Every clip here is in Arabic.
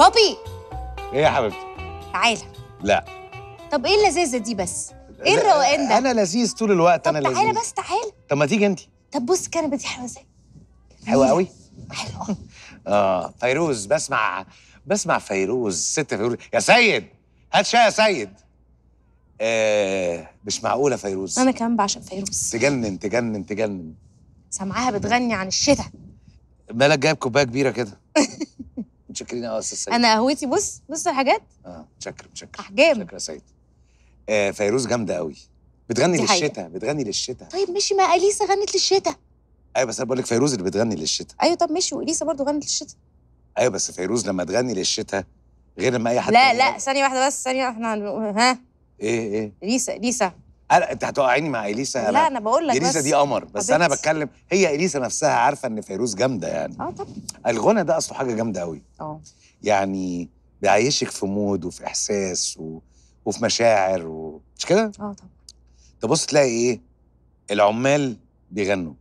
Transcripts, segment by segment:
بابي ايه يا حبيبتي تعالى لا طب ايه اللذاذه دي بس ايه الروقان ده انا لذيذ طول الوقت انا لذيذ تعالى بس تعالى طب ما تيجي انت طب بص الكنبه دي حلوه ازاي حلوه قوي حلوه اه فيروز بسمع بسمع فيروز ست فيروز يا سيد هات شاي يا سيد آه مش معقوله فيروز انا كمان بعشق فيروز تجنن تجنن تجنن سامعاها بتغني عن الشتاء مالك جايب كوبايه كبيره كده متشكرين يا استاذ سيد انا قهوتي بص بص الحاجات اه متشكر متشكر احجام متشكر يا سيد آه فيروز جامده قوي بتغني للشتاء بتغني للشتاء طيب ماشي ما اليسا غنت للشتاء ايوه بس انا بقول لك فيروز اللي بتغني للشتاء ايوه طب ماشي واليسا برضه غنت للشتاء ايوه بس فيروز لما تغني للشتاء غير لما اي حد لا لا ثانيه واحده بس ثانيه احنا ها ايه ايه ليسا ليسا انت هتوقعيني مع اليسا لا انا بقول لك اليسا دي قمر بس انا بتكلم هي اليسا نفسها عارفه ان فيروز جامده يعني اه طبعا الغنى ده اصله حاجه جامده قوي اه يعني بيعيشك في مود وفي احساس و... وفي مشاعر و... مش كده؟ اه طبعا تبص تلاقي ايه؟ العمال بيغنوا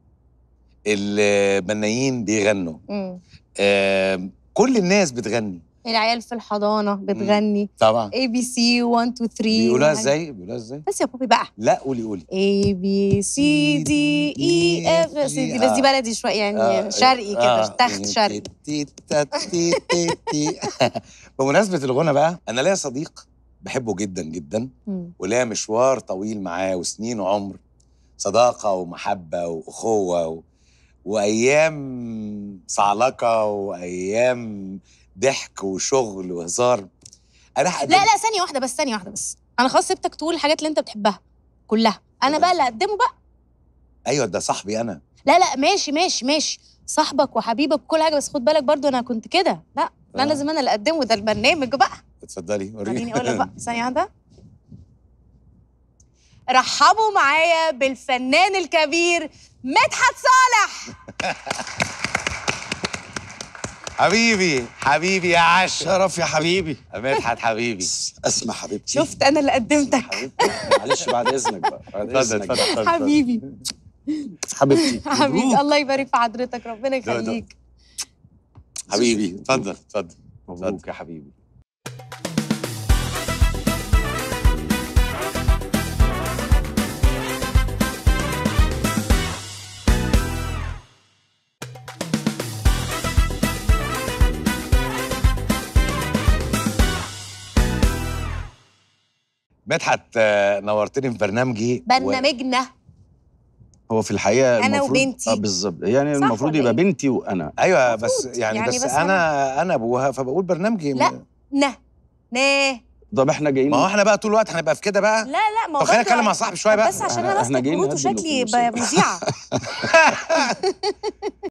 البنايين بيغنوا آه كل الناس بتغني العيال في الحضانه بتغني طبعا اي بي سي 1 2 3 بيقولوها يعني ازاي؟ بيقولوها ازاي؟ بس يا بوبي بقى لا قولي قولي اي بي سي دي اي اف سي دي بس دي آه. بلدي شويه يعني آه شرقي كده آه تخت يعني شرقي بمناسبه الغنى بقى انا ليا صديق بحبه جدا جدا وليا مشوار طويل معاه وسنين وعمر صداقه ومحبه واخوه و... وايام صعلقه وايام ضحك وشغل وهزار انا هقدم لا لا ثانيه واحده بس ثانيه واحده بس انا خلاص سبتك تقول الحاجات اللي انت بتحبها كلها انا بقى اللي اقدمه بقى ايوه ده صاحبي انا لا لا ماشي ماشي ماشي صاحبك وحبيبك وكل حاجه بس خد بالك برضو انا كنت كده لا آه. انا لازم انا اللي اقدمه ده البرنامج بقى اتفضلي وريني خليني اقول لك بقى ثانيه واحده رحبوا معايا بالفنان الكبير مدحت صالح حبيبي حبيبي يا عاش شرف يا حبيبي مدحت حبيبي اسمع حبيبتي شفت انا اللي قدمتك معلش بعد اذنك بقى بعد اذنك حبيبي حبيبتي حبيبي الله يبارك في حضرتك ربنا يخليك حبيبي اتفضل اتفضل مبروك يا حبيبي مدحت آه، نورتني في برنامجي برنامجنا و... هو في الحقيقه انا المفروض... وبنتي اه بالظبط يعني المفروض يبقى إيه؟ بنتي وانا ايوه بس يعني, يعني بس, بس انا انا ابوها فبقول برنامجي لا نه نا طب احنا جايين ما هو احنا بقى طول الوقت هنبقى في كده بقى لا لا ما هو خلينا نتكلم مع صاحبي شويه بقى بس عشان انا ماسكه موت شكلي مذيعه